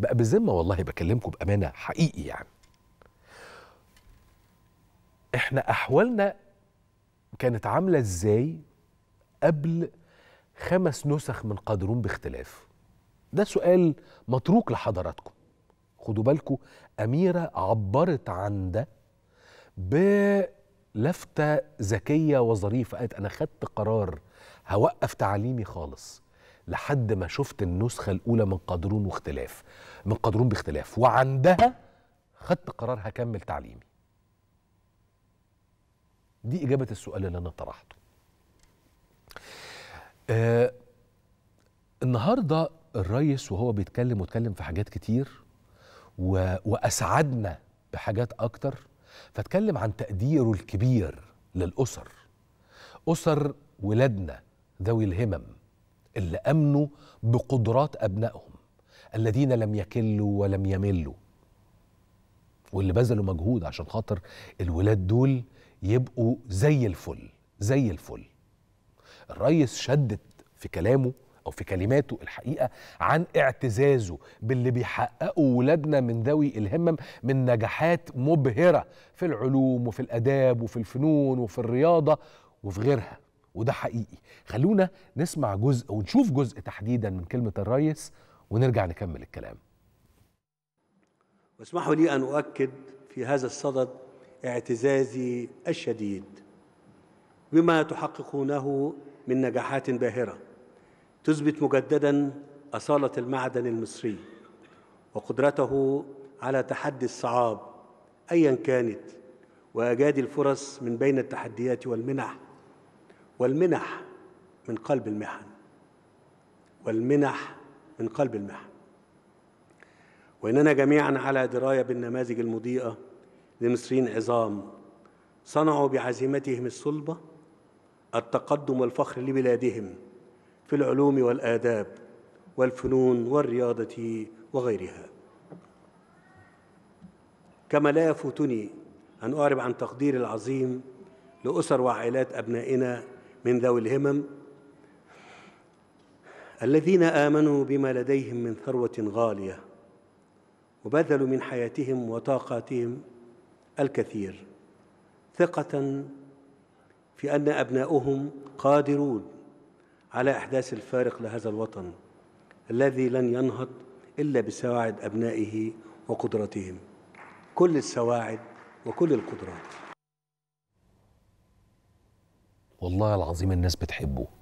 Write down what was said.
بقى بذمه والله بكلمكم بامانه حقيقي يعني احنا احوالنا كانت عامله ازاي قبل خمس نسخ من قادرون باختلاف ده سؤال متروك لحضراتكم خدوا بالكم اميره عبرت عن ده بلفته ذكيه وظريفه قالت انا خدت قرار هوقف تعليمي خالص لحد ما شفت النسخه الاولى من قادرون واختلاف من قادرون باختلاف وعندها خدت قرار هكمل تعليمي دي اجابه السؤال اللي انا طرحته آه النهارده الريس وهو بيتكلم واتكلم في حاجات كتير و... واسعدنا بحاجات اكتر فاتكلم عن تقديره الكبير للاسر اسر ولادنا ذوي الهمم اللي امنوا بقدرات ابنائهم الذين لم يكلوا ولم يملوا واللي بذلوا مجهود عشان خاطر الولاد دول يبقوا زي الفل زي الفل الريس شدد في كلامه او في كلماته الحقيقه عن اعتزازه باللي بيحققه ولادنا من ذوي الهمم من نجاحات مبهره في العلوم وفي الاداب وفي الفنون وفي الرياضه وفي غيرها وده حقيقي خلونا نسمع جزء ونشوف جزء تحديدا من كلمة الرئيس ونرجع نكمل الكلام واسمحوا لي أن أؤكد في هذا الصدد اعتزازي الشديد بما تحققونه من نجاحات باهرة تثبت مجددا أصالة المعدن المصري وقدرته على تحدي الصعاب أيا كانت وأجاد الفرص من بين التحديات والمنح والمنح من قلب المحن والمنح من قلب المحن وإننا جميعا على دراية بالنماذج المضيئة لمصريين عظام صنعوا بعزيمتهم الصلبة التقدم والفخر لبلادهم في العلوم والآداب والفنون والرياضة وغيرها كما لا يفوتني أن أعرب عن تقديري العظيم لأسر وعائلات أبنائنا من ذوي الهمم الذين آمنوا بما لديهم من ثروة غالية وبذلوا من حياتهم وطاقاتهم الكثير ثقة في أن أبناؤهم قادرون على إحداث الفارق لهذا الوطن الذي لن ينهض إلا بسواعد أبنائه وقدرتهم كل السواعد وكل القدرات والله العظيم الناس بتحبه